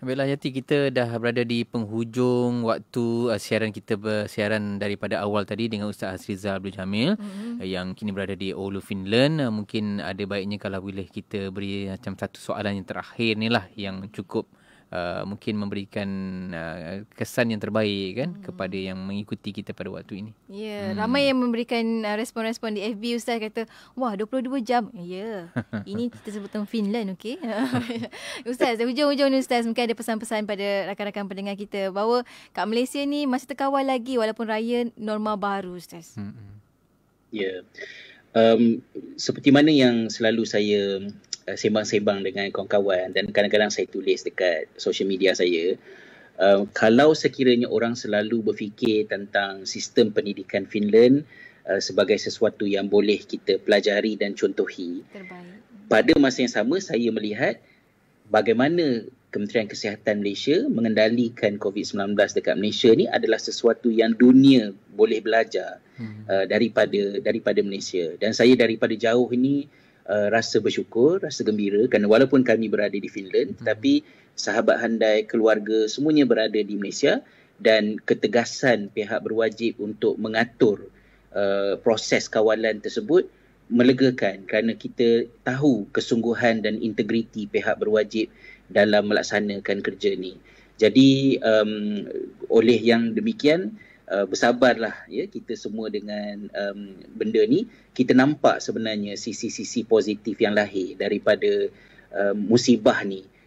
Baiklah Yati, kita dah berada di penghujung waktu uh, siaran kita bersiaran daripada awal tadi dengan Ustaz Hasrizal Abdul Jamil mm-hmm. yang kini berada di Oulu, Finland. Uh, mungkin ada baiknya kalau boleh kita beri macam satu soalan yang terakhir ni lah yang cukup uh, mungkin memberikan uh, kesan yang terbaik kan hmm. kepada yang mengikuti kita pada waktu ini. Ya, yeah, hmm. ramai yang memberikan uh, respon-respon di FB ustaz kata, "Wah, 22 jam." Ya. Yeah. ini kita sebut tentang Finland, okey. ustaz, hujung-hujung ni ustaz mungkin ada pesan-pesan pada rakan-rakan pendengar kita bahawa kat Malaysia ni masih terkawal lagi walaupun raya normal baru ustaz. Hmm. hmm. Ya. Yeah. Um, seperti mana yang selalu saya Eh, sembang-sembang dengan kawan-kawan dan kadang-kadang saya tulis dekat social media saya uh, kalau sekiranya orang selalu berfikir tentang sistem pendidikan Finland uh, sebagai sesuatu yang boleh kita pelajari dan contohi Terbaik. pada masa yang sama saya melihat bagaimana Kementerian Kesihatan Malaysia mengendalikan COVID-19 dekat Malaysia ni adalah sesuatu yang dunia boleh belajar hmm. uh, daripada daripada Malaysia dan saya daripada jauh ni Uh, rasa bersyukur, rasa gembira kerana walaupun kami berada di Finland hmm. tetapi sahabat handai, keluarga semuanya berada di Malaysia dan ketegasan pihak berwajib untuk mengatur uh, proses kawalan tersebut melegakan kerana kita tahu kesungguhan dan integriti pihak berwajib dalam melaksanakan kerja ini. Jadi um, oleh yang demikian uh, bersabarlah ya kita semua dengan um, benda ni kita nampak sebenarnya sisi-sisi positif yang lahir daripada um, musibah ni